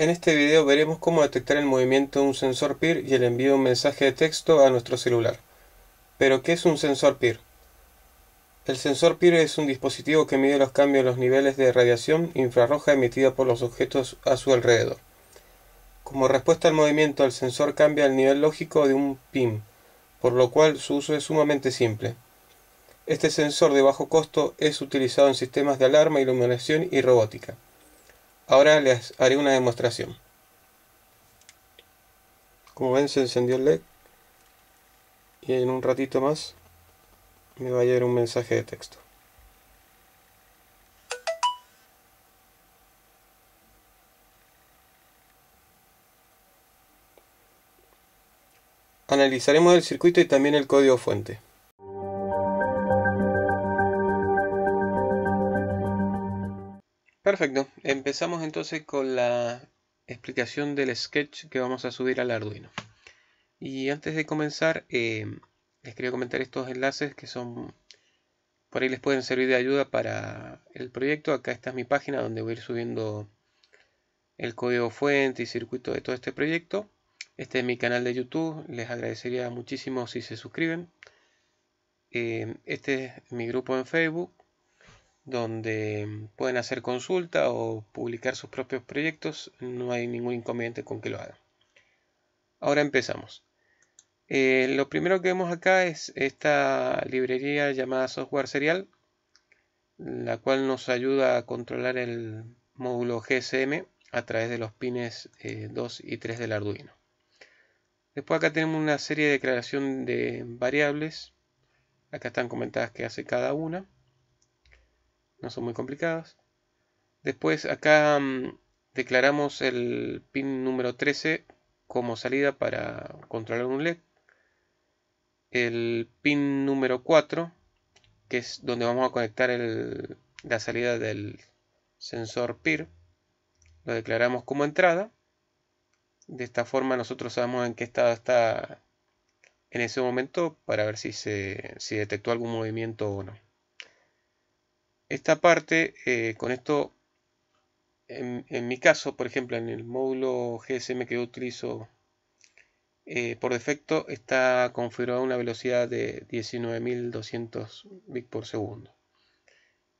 En este video veremos cómo detectar el movimiento de un sensor PIR y el envío de un mensaje de texto a nuestro celular. Pero, ¿qué es un sensor PIR? El sensor PIR es un dispositivo que mide los cambios en los niveles de radiación infrarroja emitida por los objetos a su alrededor. Como respuesta al movimiento, el sensor cambia el nivel lógico de un PIM, por lo cual su uso es sumamente simple. Este sensor de bajo costo es utilizado en sistemas de alarma, iluminación y robótica. Ahora les haré una demostración. Como ven se encendió el LED y en un ratito más me va a llegar un mensaje de texto. Analizaremos el circuito y también el código fuente. Perfecto, empezamos entonces con la explicación del sketch que vamos a subir al Arduino. Y antes de comenzar, eh, les quería comentar estos enlaces que son, por ahí les pueden servir de ayuda para el proyecto. Acá está mi página donde voy a ir subiendo el código fuente y circuito de todo este proyecto. Este es mi canal de YouTube, les agradecería muchísimo si se suscriben. Eh, este es mi grupo en Facebook donde pueden hacer consulta o publicar sus propios proyectos, no hay ningún inconveniente con que lo hagan. Ahora empezamos. Eh, lo primero que vemos acá es esta librería llamada software serial, la cual nos ayuda a controlar el módulo GSM a través de los pines 2 eh, y 3 del Arduino. Después acá tenemos una serie de declaración de variables, acá están comentadas que hace cada una no son muy complicadas. Después acá mm, declaramos el pin número 13 como salida para controlar un LED. El pin número 4, que es donde vamos a conectar la salida del sensor PIR, lo declaramos como entrada. De esta forma nosotros sabemos en qué estado está en ese momento para ver si, se, si detectó algún movimiento o no. Esta parte, eh, con esto, en, mi caso, por ejemplo, en el módulo GSM que yo utilizo eh, por defecto, está configurada una velocidad de 19.200 bits por segundo.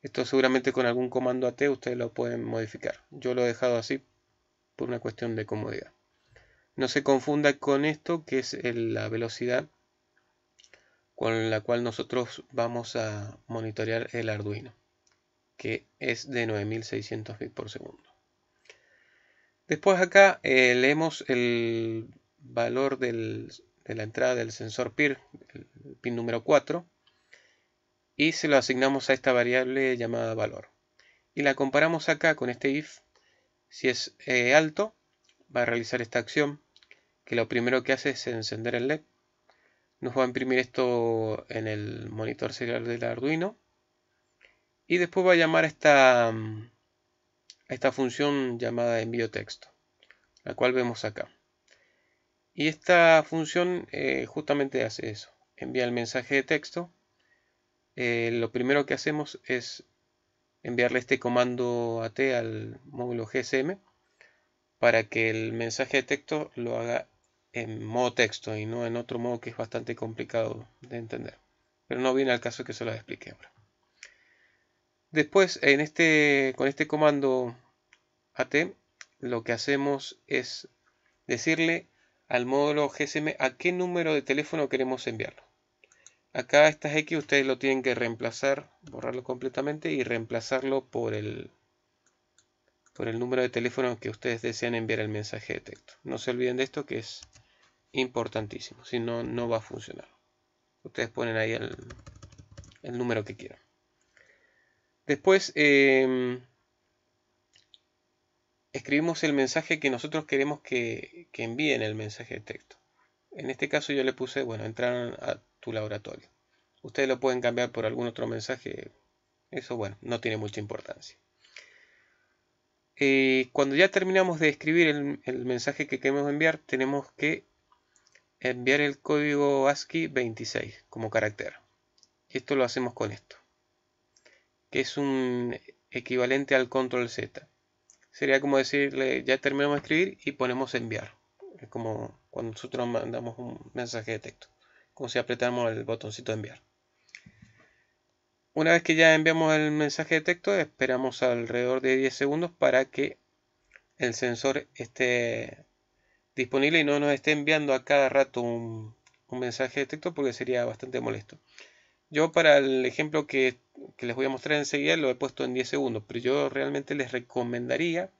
Esto seguramente con algún comando AT ustedes lo pueden modificar. Yo lo he dejado así por una cuestión de comodidad. No se confunda con esto, que es la velocidad con la cual nosotros vamos a monitorear el Arduino que es de 9600 bits por segundo. Después acá eh, leemos el valor de la entrada del sensor PIR, el pin número 4, y se lo asignamos a esta variable llamada valor. Y la comparamos acá con este if. Si es eh, alto, va a realizar esta acción, que lo primero que hace es encender el LED. Nos va a imprimir esto en el monitor serial del Arduino y después va a llamar esta, mm, esta función llamada envío texto, la cual vemos acá. Y esta función eh, justamente hace eso, envía el mensaje de texto. Eh, lo primero que hacemos es enviarle este comando AT al módulo GSM para que el mensaje de texto lo haga en modo texto y no en otro modo que es bastante complicado de entender. Pero no viene al caso que se lo explique ahora. Después, este, con este comando AT, lo que hacemos es decirle al módulo GSM a qué número de teléfono queremos enviarlo. Acá estas X ustedes lo tienen que reemplazar, borrarlo completamente y reemplazarlo por el, número de teléfono que ustedes desean enviar el mensaje de texto. No se olviden de esto que es importantísimo, si no, no va a funcionar. Ustedes ponen ahí el número que quieran. Después em, escribimos el mensaje que nosotros queremos que, envíen el mensaje de texto. En este caso yo le puse, bueno, entrar a tu laboratorio. Ustedes lo pueden cambiar por algún otro mensaje. Eso, bueno, no tiene mucha importancia. Eh, cuando ya terminamos de escribir el, mensaje que queremos enviar, tenemos que enviar el código ASCII 26 como carácter. esto lo hacemos con esto que es un equivalente al control Z. Sería como decirle, ya terminamos de escribir y ponemos enviar. Es como cuando nosotros mandamos un mensaje de texto, como si apretamos el botoncito de enviar. Una vez que ya enviamos el mensaje de texto, esperamos alrededor de 10 segundos para que el sensor esté disponible y no nos esté enviando a cada rato un, un mensaje de texto porque sería bastante molesto. Yo para el ejemplo que, les voy a mostrar enseguida lo he puesto en 10 segundos, pero yo realmente les recomendaría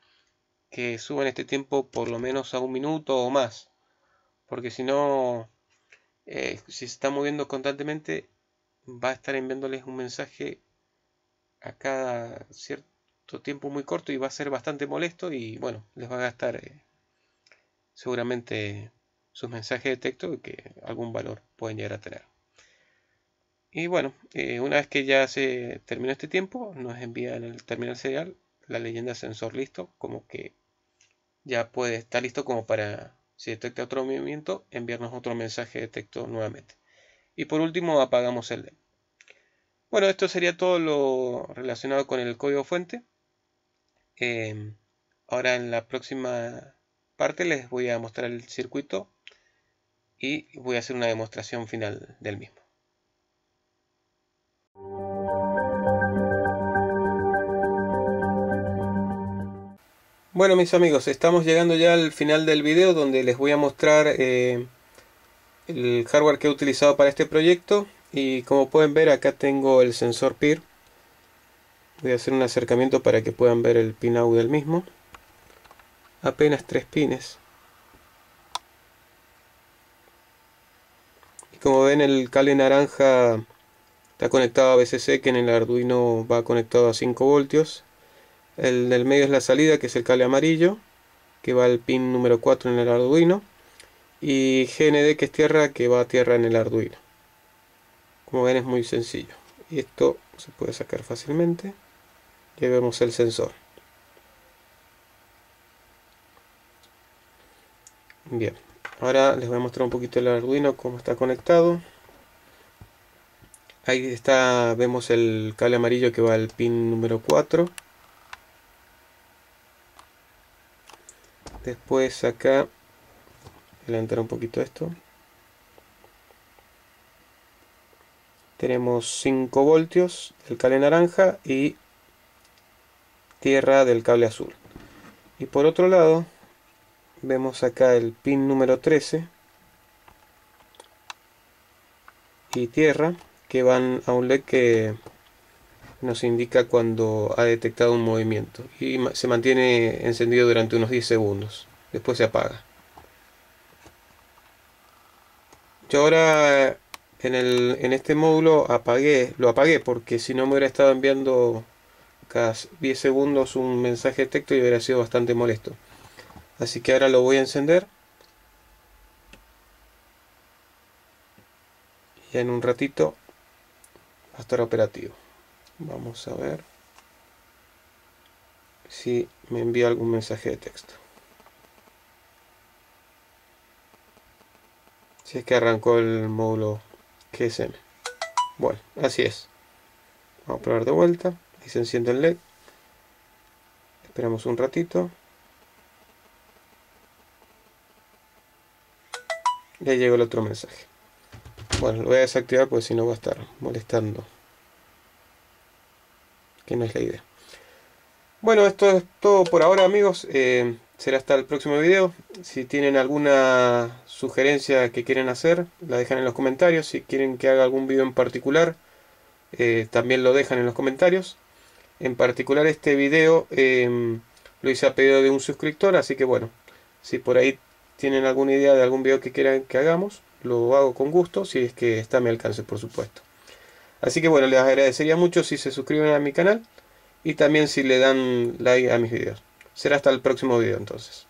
que suban este tiempo por lo menos a un minuto o más, porque si no, eh, si se está moviendo constantemente, va a estar enviándoles un mensaje a cada cierto tiempo muy corto y va a ser bastante molesto y bueno, les va a gastar eh, seguramente sus mensajes de texto y que algún valor pueden llegar a tener. Y bueno, eh, una vez que ya se terminó este tiempo, nos envían el terminal serial la leyenda sensor listo, como que ya puede estar listo como para, si detecta otro movimiento, enviarnos otro mensaje de texto nuevamente. Y por último, apagamos el DEM. Bueno, esto sería todo lo relacionado con el código fuente. Em, ahora en la próxima parte les voy a mostrar el circuito y voy a hacer una demostración final del mismo. Bueno mis amigos, estamos llegando ya al final del video donde les voy a mostrar eh, el hardware que he utilizado para este proyecto y como pueden ver acá tengo el sensor PIR voy a hacer un acercamiento para que puedan ver el pinout del mismo apenas tres pines y como ven el cable naranja está conectado a VCC que en el Arduino va conectado a 5 voltios el del medio es la salida, que es el cable amarillo, que va al pin número 4 en el Arduino. Y GND, que es tierra, que va a tierra en el Arduino. Como ven es muy sencillo. Y esto se puede sacar fácilmente. Ya vemos el sensor. Bien, ahora les voy a mostrar un poquito el Arduino, cómo está conectado. Ahí está, vemos el cable amarillo que va al pin número 4. Después acá, adelantar un poquito esto. Tenemos 5 voltios del cable naranja y tierra del cable azul. Y por otro lado, vemos acá el pin número 13 y tierra que van a un LED que nos indica cuando ha detectado un movimiento y se mantiene encendido durante unos 10 segundos. Después se apaga. Yo ahora en, este módulo apagué, lo apagué porque si no me hubiera estado enviando cada 10 segundos un mensaje de texto y hubiera sido bastante molesto. Así que ahora lo voy a encender. Y en un ratito va a estar operativo. Vamos a ver si me envía algún mensaje de texto. Si es que arrancó el módulo GSM. Bueno, así es. Vamos a probar de vuelta. y se enciende el LED. Esperamos un ratito. Ya llegó el otro mensaje. Bueno, lo voy a desactivar porque si no va a estar molestando que no es la idea. Bueno, esto es todo por ahora amigos. Eh, será hasta el próximo video. Si tienen alguna sugerencia que quieren hacer, la dejan en los comentarios. Si quieren que haga algún video en particular, eh, también lo dejan en los comentarios. En particular este video eh, lo hice a pedido de un suscriptor, así que bueno, si por ahí tienen alguna idea de algún video que quieran que hagamos, lo hago con gusto, si es que está a mi alcance, por supuesto. Así que bueno, les agradecería mucho si se suscriben a mi canal y también si le dan like a mis videos. Será hasta el próximo video entonces.